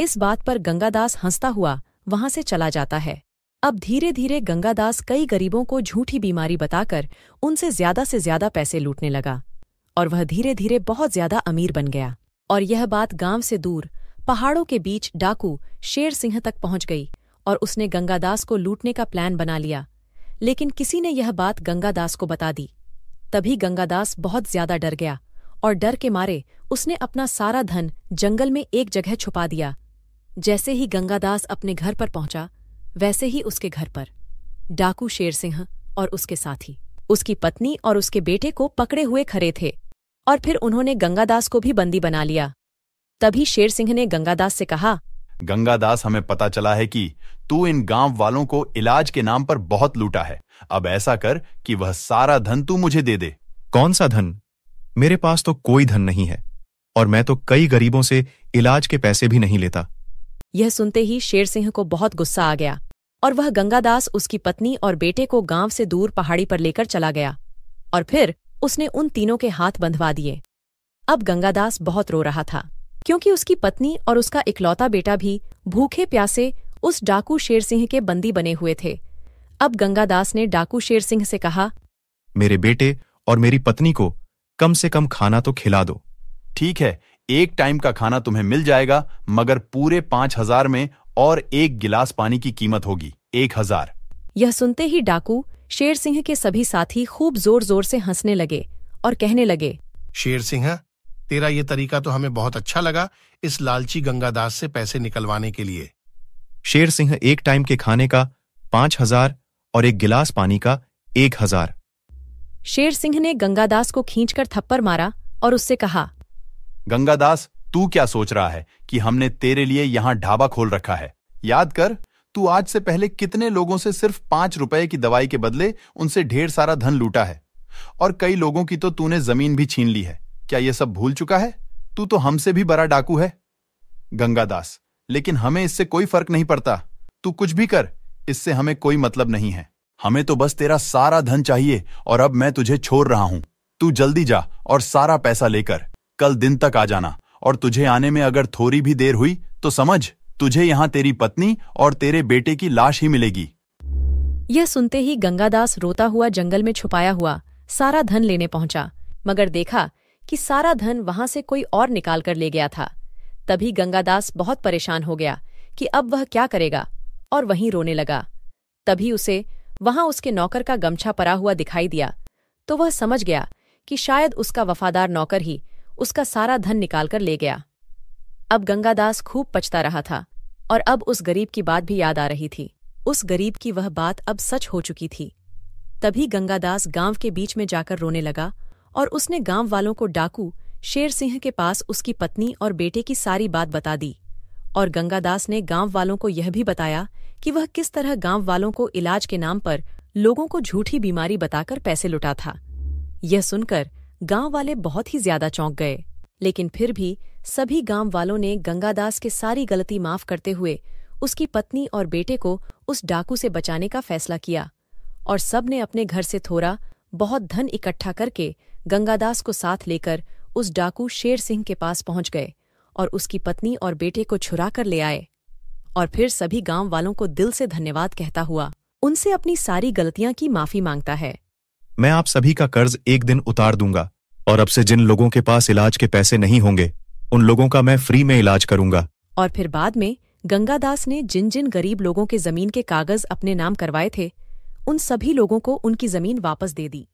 इस बात पर गंगादास हंसता हुआ वहां से चला जाता है अब धीरे धीरे गंगादास कई गरीबों को झूठी बीमारी बताकर उनसे ज्यादा से ज्यादा पैसे लूटने लगा और वह धीरे धीरे बहुत ज्यादा अमीर बन गया और यह बात गांव से दूर पहाड़ों के बीच डाकू शेर सिंह तक पहुंच गई और उसने गंगादास को लूटने का प्लान बना लिया लेकिन किसी ने यह बात गंगादास को बता दी तभी गंगादास बहुत ज्यादा डर गया और डर के मारे उसने अपना सारा धन जंगल में एक जगह छुपा दिया जैसे ही गंगादास अपने घर पर पहुंचा वैसे ही उसके घर पर डाकू शेर सिंह और उसके साथी उसकी पत्नी और उसके बेटे को पकड़े हुए खड़े थे और फिर उन्होंने गंगादास को भी बंदी बना लिया तभी शेर सिंह ने गंगादास से कहा गंगादास हमें पता चला है कि तू इन गांव वालों को इलाज के नाम पर बहुत लूटा है अब ऐसा कर कि वह सारा धन तू मुझे दे दे कौन सा धन मेरे पास तो कोई धन नहीं है और मैं तो कई गरीबों से इलाज के पैसे भी नहीं लेता यह सुनते ही शेर सिंह को बहुत गुस्सा आ गया और वह गंगादास उसकी पत्नी और बेटे को गांव से दूर पहाड़ी पर लेकर चला गया और फिर उसने उन तीनों के हाथ बंधवा दिए अब गंगादास बहुत रो रहा था क्योंकि उसकी पत्नी और उसका इकलौता बेटा भी भूखे प्यासे उस डाकू शेर सिंह के बंदी बने हुए थे अब गंगादास ने डाकू शेर सिंह से कहा मेरे बेटे और मेरी पत्नी को कम से कम खाना तो खिला दो ठीक है एक टाइम का खाना तुम्हें मिल जाएगा मगर पूरे पांच हजार में और एक गिलास पानी की कीमत होगी एक हजार यह सुनते ही डाकू शेर सिंह के सभी साथी खूब जोर जोर से हंसने लगे और कहने लगे शेर सिंह तेरा ये तरीका तो हमें बहुत अच्छा लगा इस लालची गंगादास से पैसे निकलवाने के लिए शेर सिंह एक टाइम के खाने का पांच हजार और एक गिलास पानी का एक हजार शेर सिंह ने गंगादास को खींचकर थप्पड़ मारा और उससे कहा गंगादास तू क्या सोच रहा है कि हमने तेरे लिए यहां ढाबा खोल रखा है याद कर तू आज से पहले कितने लोगों से सिर्फ पांच रुपए की दवाई के बदले उनसे ढेर सारा धन लूटा है और कई लोगों की तो तूने जमीन भी छीन ली है क्या यह सब भूल चुका है तू तो हमसे भी बड़ा डाकू है गंगादास लेकिन हमें इससे कोई फर्क नहीं पड़ता तू कुछ भी कर इससे हमें कोई मतलब नहीं है हमें तो बस तेरा सारा धन चाहिए और अब मैं तुझे छोड़ रहा हूं तू जल्दी जा और सारा पैसा लेकर कल दिन तक आ जाना और तुझे आने में अगर थोड़ी भी देर हुई तो समझ तुझे यहाँ तेरी पत्नी और तेरे बेटे की लाश ही मिलेगी यह सुनते ही गंगादास रोता हुआ जंगल में छुपाया हुआ सारा धन लेने पहुंचा मगर देखा कि सारा धन वहां से कोई और निकाल कर ले गया था तभी गंगादास बहुत परेशान हो गया कि अब वह क्या करेगा और वहीं रोने लगा तभी उसे वहां उसके नौकर का गमछा परा हुआ दिखाई दिया तो वह समझ गया कि शायद उसका वफादार नौकर ही उसका सारा धन निकालकर ले गया अब गंगादास खूब पछता रहा था और अब उस गरीब की बात भी याद आ रही थी उस गरीब की वह बात अब सच हो चुकी थी तभी गंगादास गांव के बीच में जाकर रोने लगा और उसने गांव वालों को डाकू शेर सिंह के पास उसकी पत्नी और बेटे की सारी बात बता दी और गंगादास ने गांव वालों को यह भी बताया कि वह किस तरह गांव वालों को इलाज के नाम पर लोगों को झूठी बीमारी बताकर पैसे लुटा था यह सुनकर गांव वाले बहुत ही ज्यादा चौंक गए लेकिन फिर भी सभी गांव वालों ने गंगादास के सारी गलती माफ करते हुए उसकी पत्नी और बेटे को उस डाकू से बचाने का फैसला किया और सब ने अपने घर से थोड़ा बहुत धन इकट्ठा करके गंगादास को साथ लेकर उस डाकू शेर सिंह के पास पहुंच गए और उसकी पत्नी और बेटे को छुरा कर ले आए और फिर सभी गांव वालों को दिल से धन्यवाद कहता हुआ उनसे अपनी सारी गलतियां की माफी मांगता है मैं आप सभी का कर्ज एक दिन उतार दूंगा और अब से जिन लोगों के पास इलाज के पैसे नहीं होंगे उन लोगों का मैं फ्री में इलाज करूंगा और फिर बाद में गंगादास ने जिन जिन गरीब लोगों के जमीन के कागज अपने नाम करवाए थे उन सभी लोगों को उनकी जमीन वापस दे दी